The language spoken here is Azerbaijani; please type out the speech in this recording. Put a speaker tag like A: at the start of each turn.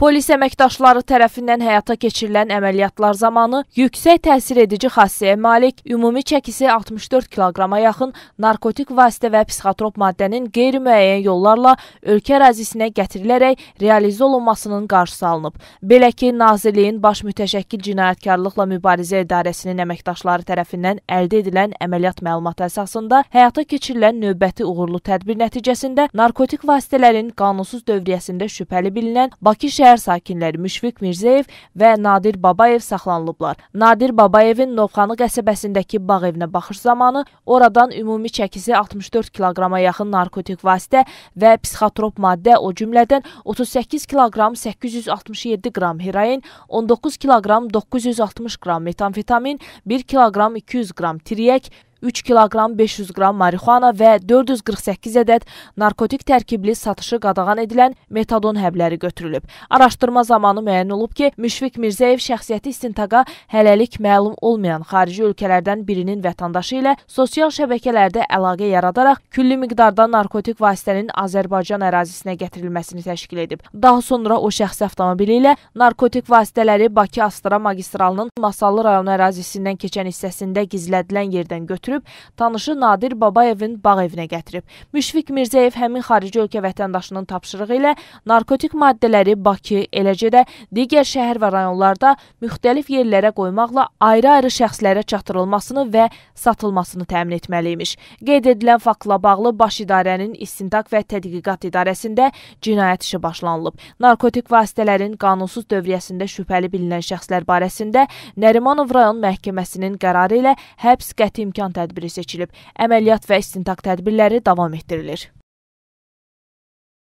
A: Polis əməkdaşları tərəfindən həyata keçirilən əməliyyatlar zamanı yüksək təsir edici xassiyyə malik, ümumi çəkisi 64 kiloqrama yaxın narkotik vasitə və psixotrop maddənin qeyri-müəyyən yollarla ölkə ərazisinə gətirilərək realizə olunmasının qarşısı alınıb. Belə ki, Nazirliyin Baş Mütəşəkkil Cinayətkarlıqla Mübarizə İdarəsinin əməkdaşları tərəfindən əldə edilən əməliyyat məlumatı əsasında həyata keçirilən növbəti uğurlu tədbir nəticəsində narkotik vasitələrin qanunsuz dövriyyəsində şübhəli bilinən Bakı şəhər şəhər sakinləri Müşfiq Mirzəyev və Nadir Babayev saxlanılıblar. Nadir Babayevin Novxanı qəsəbəsindəki bağ evinə baxış zamanı oradan ümumi çəkisi 64 kiloqrama yaxın narkotik vasitə və psixotrop maddə, o cümlədən 38 kiloqram 867 qram heroin, 19 kiloqram 960 qram metamfetamin, 1 kiloqram 200 qram tiriyək, 3 kiloqram 500 qram marixuana və 448 ədəd narkotik tərkibli satışı qadağan edilən metadon həbləri götürülüb. Araşdırma zamanı müəyyən olub ki, Müşfiq Mirzəyev şəxsiyyəti istintaqa hələlik məlum olmayan xarici ölkələrdən birinin vətəndaşı ilə sosial şəbəkələrdə əlaqə yaradaraq külli miqdarda narkotik vasitənin Azərbaycan ərazisinə gətirilməsini təşkil edib. Daha sonra o şəxsi avtomobili ilə narkotik vasitələri Bakı-Astara magistralının Masallı rayonu ərazisindən keçən hissəsində gizlədilən yerdən götürülüb götürüb tanışı Nadir Babayevin bağ evinə gətirib. Müşfiq Mirzəyev həmin xarici ölkə vətəndaşının tapşırığı ilə narkotik maddələri Bakı, eləcə də digər şəhər və rayonlarda müxtəlif yerlərə qoymaqla ayrı-ayrı şəxslərə çatdırılmasını və satılmasını təmin etməliymiş. Qeyd edilən faktla bağlı Baş İdarənin İstintak və Tədqiqat İdarəsində cinayət işi başlanılıb. Narkotik vasitələrin qanunsuz dövriyyəsində şübhəli bilinən şəxslər barəsində Nərimanov rayon məhkəməsinin qərarı ilə həbs qəti imkan tələb tədbiri seçilib. Əməliyyat və istintaq tədbirləri davam etdirilir.